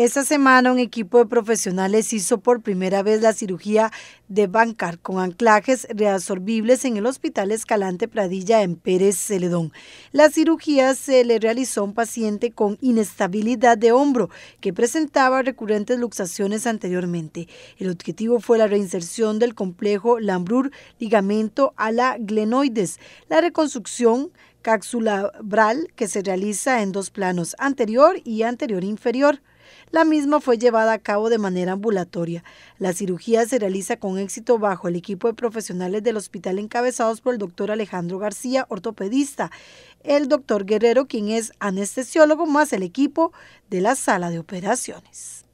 Esta semana un equipo de profesionales hizo por primera vez la cirugía de Bancar con anclajes reabsorbibles en el Hospital Escalante Pradilla en Pérez Celedón. La cirugía se le realizó a un paciente con inestabilidad de hombro que presentaba recurrentes luxaciones anteriormente. El objetivo fue la reinserción del complejo Lambrur ligamento a la glenoides, la reconstrucción bral que se realiza en dos planos, anterior y anterior inferior. La misma fue llevada a cabo de manera ambulatoria. La cirugía se realiza con éxito bajo el equipo de profesionales del hospital encabezados por el doctor Alejandro García, ortopedista, el doctor Guerrero, quien es anestesiólogo, más el equipo de la sala de operaciones.